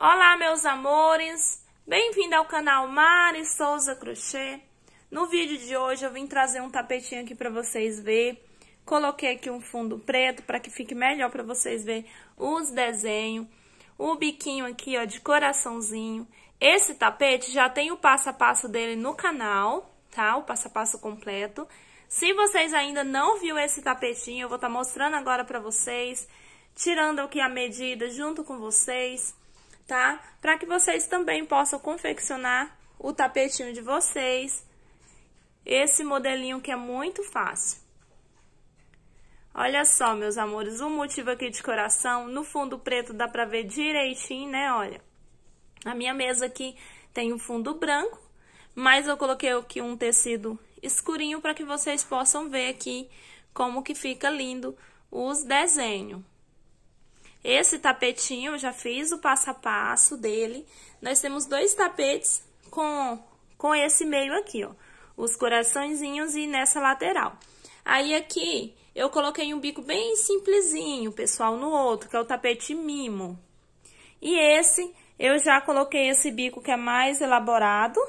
Olá, meus amores! Bem-vindo ao canal Mari Souza Crochê. No vídeo de hoje eu vim trazer um tapetinho aqui para vocês ver. Coloquei aqui um fundo preto para que fique melhor para vocês ver os desenhos. O biquinho aqui, ó, de coraçãozinho. Esse tapete já tem o passo a passo dele no canal, tá? O passo a passo completo. Se vocês ainda não viu esse tapetinho, eu vou estar tá mostrando agora para vocês, tirando aqui a medida junto com vocês tá? Para que vocês também possam confeccionar o tapetinho de vocês. Esse modelinho que é muito fácil. Olha só, meus amores, um motivo aqui de coração. No fundo preto dá pra ver direitinho, né? Olha, a minha mesa aqui tem um fundo branco, mas eu coloquei aqui um tecido escurinho para que vocês possam ver aqui como que fica lindo os desenhos. Esse tapetinho eu já fiz o passo a passo dele. Nós temos dois tapetes com, com esse meio aqui, ó. Os coraçõezinhos e nessa lateral. Aí aqui eu coloquei um bico bem simplesinho, pessoal, no outro, que é o tapete mimo. E esse, eu já coloquei esse bico que é mais elaborado,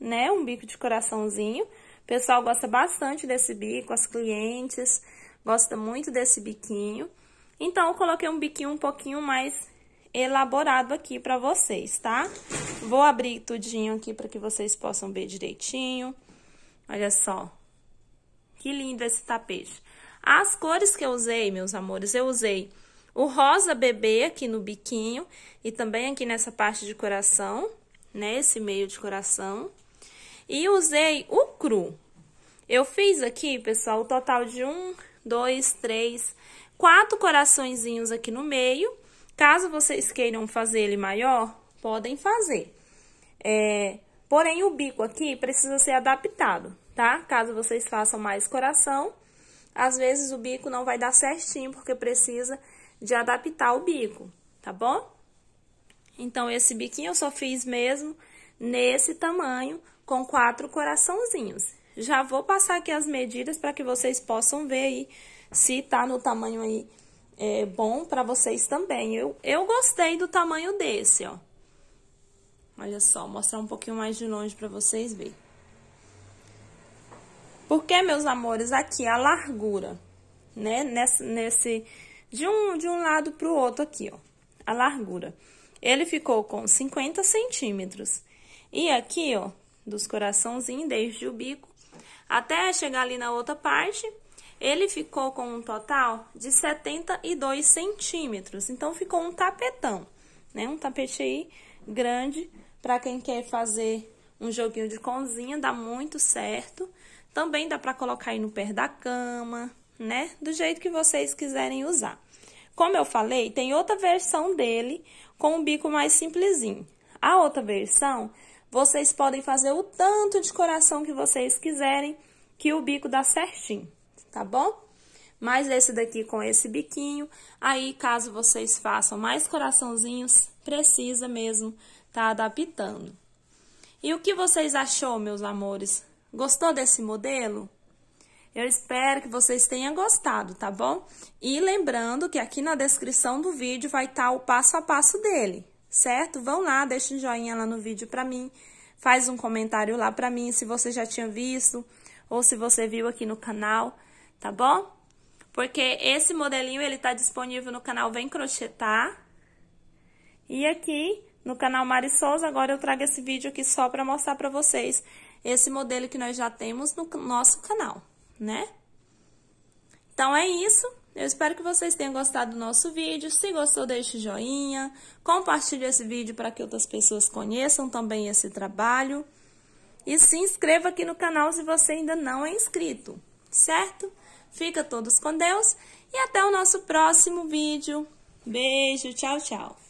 né? Um bico de coraçãozinho. O pessoal gosta bastante desse bico, as clientes gostam muito desse biquinho. Então, eu coloquei um biquinho um pouquinho mais elaborado aqui pra vocês, tá? Vou abrir tudinho aqui pra que vocês possam ver direitinho. Olha só. Que lindo esse tapete. As cores que eu usei, meus amores, eu usei o rosa bebê aqui no biquinho e também aqui nessa parte de coração, né? Esse meio de coração. E usei o cru. Eu fiz aqui, pessoal, o total de um, dois, três, quatro coraçõezinhos aqui no meio. Caso vocês queiram fazer ele maior, podem fazer. É, porém, o bico aqui precisa ser adaptado, tá? Caso vocês façam mais coração, às vezes o bico não vai dar certinho, porque precisa de adaptar o bico, tá bom? Então, esse biquinho eu só fiz mesmo nesse tamanho, com quatro coraçãozinhos. Já vou passar aqui as medidas para que vocês possam ver aí se tá no tamanho aí é, bom para vocês também. Eu, eu gostei do tamanho desse, ó. Olha só, mostrar um pouquinho mais de longe para vocês verem. Porque, meus amores, aqui a largura, né? Nesse, nesse de um de um lado pro outro aqui, ó, a largura. Ele ficou com 50 centímetros. E aqui, ó, dos coraçãozinhos, desde o bico até chegar ali na outra parte, ele ficou com um total de 72 centímetros. Então, ficou um tapetão, né? Um tapete aí grande para quem quer fazer um joguinho de cozinha dá muito certo. Também dá para colocar aí no pé da cama, né? Do jeito que vocês quiserem usar. Como eu falei, tem outra versão dele com um bico mais simplesinho. A outra versão, vocês podem fazer o tanto de coração que vocês quiserem, que o bico dá certinho tá bom? Mais esse daqui com esse biquinho. Aí, caso vocês façam mais coraçãozinhos, precisa mesmo tá adaptando. E o que vocês achou, meus amores? Gostou desse modelo? Eu espero que vocês tenham gostado, tá bom? E lembrando que aqui na descrição do vídeo vai estar tá o passo a passo dele, certo? Vão lá, deixa um joinha lá no vídeo pra mim, faz um comentário lá pra mim se você já tinha visto ou se você viu aqui no canal tá bom? Porque esse modelinho ele tá disponível no canal Vem Crochetar. E aqui no canal Mari Souza, agora eu trago esse vídeo aqui só para mostrar para vocês esse modelo que nós já temos no nosso canal, né? Então é isso. Eu espero que vocês tenham gostado do nosso vídeo. Se gostou, deixe joinha, compartilhe esse vídeo para que outras pessoas conheçam também esse trabalho. E se inscreva aqui no canal se você ainda não é inscrito, certo? Fica todos com Deus e até o nosso próximo vídeo. Beijo, tchau, tchau.